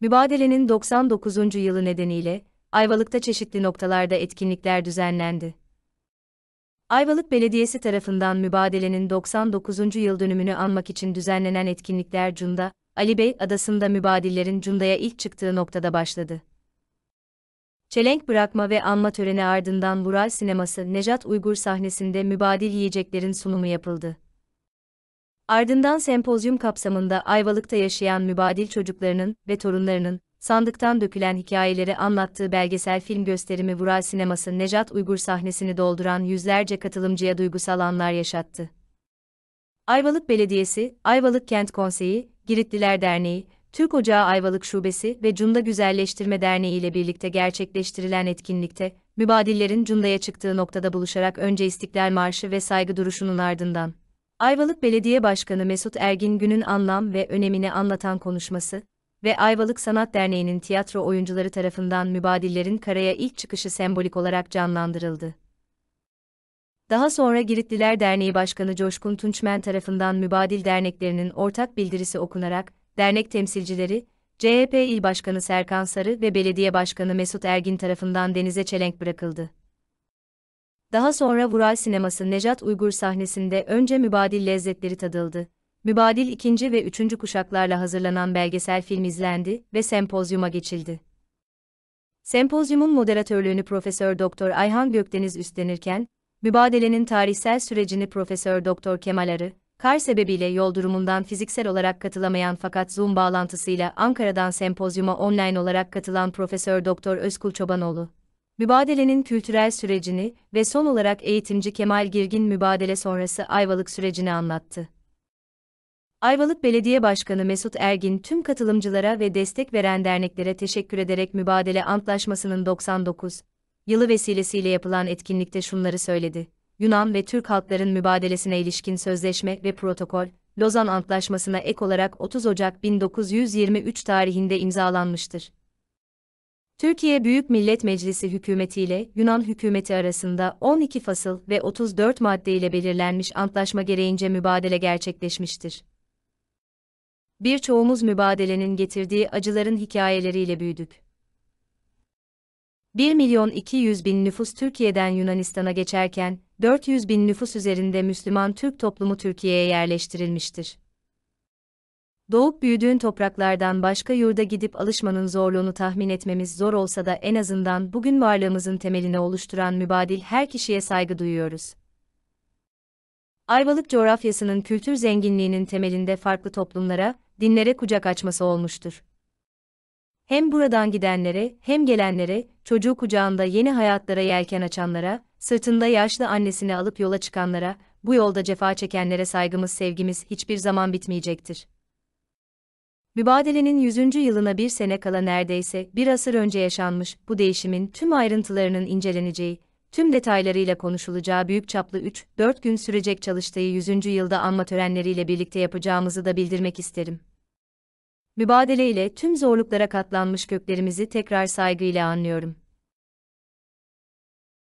Mübadelenin 99. yılı nedeniyle Ayvalık'ta çeşitli noktalarda etkinlikler düzenlendi. Ayvalık Belediyesi tarafından mübadelenin 99. yıl dönümünü anmak için düzenlenen etkinlikler Cunda, Ali Bey Adası'nda mübadillerin Cunda'ya ilk çıktığı noktada başladı. Çelenk bırakma ve anma töreni ardından Vural Sineması Nejat Uygur sahnesinde mübadil yiyeceklerin sunumu yapıldı. Ardından sempozyum kapsamında Ayvalık'ta yaşayan mübadil çocuklarının ve torunlarının sandıktan dökülen hikayeleri anlattığı belgesel film gösterimi Vural Sineması Nejat Uygur sahnesini dolduran yüzlerce katılımcıya duygusal anlar yaşattı. Ayvalık Belediyesi, Ayvalık Kent Konseyi, Giritliler Derneği, Türk Ocağı Ayvalık Şubesi ve Cunda Güzelleştirme Derneği ile birlikte gerçekleştirilen etkinlikte, mübadillerin Cunda'ya çıktığı noktada buluşarak önce İstiklal Marşı ve saygı duruşunun ardından, Ayvalık Belediye Başkanı Mesut Ergin günün anlam ve önemini anlatan konuşması ve Ayvalık Sanat Derneği'nin tiyatro oyuncuları tarafından mübadillerin karaya ilk çıkışı sembolik olarak canlandırıldı. Daha sonra Giritliler Derneği Başkanı Coşkun Tunçmen tarafından mübadil derneklerinin ortak bildirisi okunarak, dernek temsilcileri, CHP İl Başkanı Serkan Sarı ve Belediye Başkanı Mesut Ergin tarafından denize çelenk bırakıldı. Daha sonra Vural Sineması Nejat Uygur sahnesinde önce Mübadil Lezzetleri tadıldı. Mübadil ikinci ve üçüncü kuşaklarla hazırlanan belgesel film izlendi ve sempozyuma geçildi. Sempozyumun moderatörlüğünü Profesör Doktor Ayhan Gökdeniz üstlenirken, mübadelenin tarihsel sürecini Profesör Doktor Kemal Arı, kar sebebiyle yol durumundan fiziksel olarak katılamayan fakat Zoom bağlantısıyla Ankara'dan sempozyuma online olarak katılan Profesör Doktor Özkul Çobanoğlu, mübadelenin kültürel sürecini ve son olarak eğitimci Kemal Girgin mübadele sonrası Ayvalık sürecini anlattı. Ayvalık Belediye Başkanı Mesut Ergin tüm katılımcılara ve destek veren derneklere teşekkür ederek mübadele antlaşmasının 99 yılı vesilesiyle yapılan etkinlikte şunları söyledi. Yunan ve Türk halkların mübadelesine ilişkin sözleşme ve protokol, Lozan Antlaşması'na ek olarak 30 Ocak 1923 tarihinde imzalanmıştır. Türkiye Büyük Millet Meclisi hükümetiyle Yunan hükümeti arasında 12 fasıl ve 34 madde ile belirlenmiş antlaşma gereğince mübadele gerçekleşmiştir. Birçoğumuz mübadelenin getirdiği acıların hikayeleriyle büyüdük. 1 milyon 200 bin nüfus Türkiye'den Yunanistan'a geçerken, 400 bin nüfus üzerinde Müslüman Türk toplumu Türkiye'ye yerleştirilmiştir. Doğup büyüdüğün topraklardan başka yurda gidip alışmanın zorluğunu tahmin etmemiz zor olsa da en azından bugün varlığımızın temelini oluşturan mübadil her kişiye saygı duyuyoruz. Ayvalık coğrafyasının kültür zenginliğinin temelinde farklı toplumlara, dinlere kucak açması olmuştur. Hem buradan gidenlere, hem gelenlere, çocuğu kucağında yeni hayatlara yelken açanlara, sırtında yaşlı annesini alıp yola çıkanlara, bu yolda cefa çekenlere saygımız sevgimiz hiçbir zaman bitmeyecektir. Mübadelenin 100. yılına bir sene kala neredeyse bir asır önce yaşanmış bu değişimin tüm ayrıntılarının inceleneceği, tüm detaylarıyla konuşulacağı büyük çaplı 3-4 gün sürecek çalıştayı 100. yılda anma törenleriyle birlikte yapacağımızı da bildirmek isterim. Mübadele ile tüm zorluklara katlanmış köklerimizi tekrar saygıyla anlıyorum.